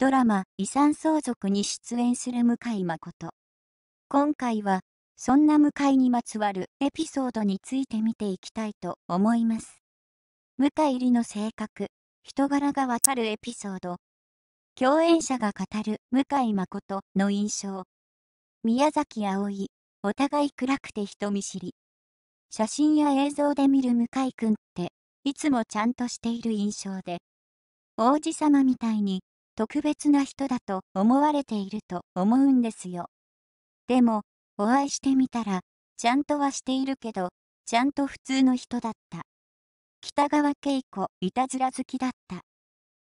ドラマ「遺産相続」に出演する向井誠今回はそんな向井にまつわるエピソードについて見ていきたいと思います向井理の性格人柄がわかるエピソード共演者が語る向井誠の印象宮崎葵お互い暗くて人見知り写真や映像で見る向井くんっていつもちゃんとしている印象で王子様みたいに特別な人だと思われていると思うんですよ。でも、お会いしてみたら、ちゃんとはしているけど、ちゃんと普通の人だった。北川景子、いたずら好きだった。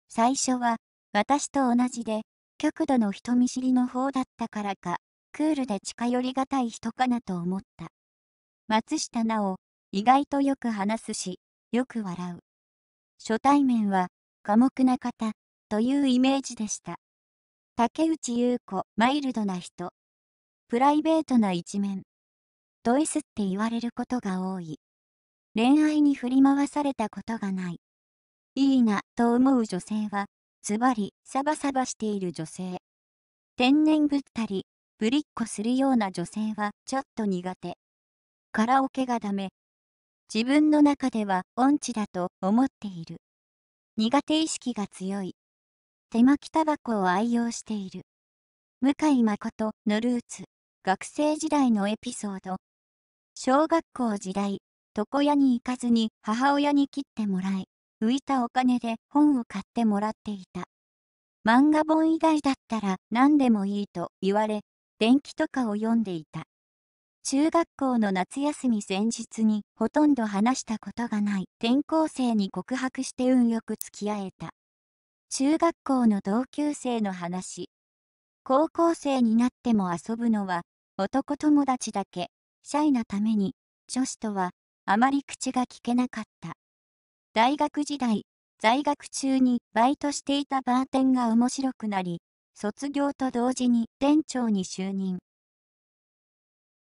最初は、私と同じで、極度の人見知りの方だったからか、クールで近寄りがたい人かなと思った。松下奈緒、意外とよく話すし、よく笑う。初対面は、寡黙な方、というイメージでした。竹内優子、マイルドな人。プライベートな一面。ドイスって言われることが多い。恋愛に振り回されたことがない。いいな、と思う女性は、ズバリ、サバサバしている女性。天然ぶったり、ぶりっこするような女性は、ちょっと苦手。カラオケがダメ。自分の中では、音痴だと思っている。苦手意識が強い。手巻きタバコを愛用している。向井誠のルーツ、学生時代のエピソード。小学校時代、床屋に行かずに母親に切ってもらい、浮いたお金で本を買ってもらっていた。漫画本以外だったら何でもいいと言われ、電気とかを読んでいた。中学校の夏休み前日にほとんど話したことがない転校生に告白して運よく付き合えた。中学校の同級生の話高校生になっても遊ぶのは男友達だけシャイなために女子とはあまり口が聞けなかった大学時代在学中にバイトしていたバーテンが面白くなり卒業と同時に店長に就任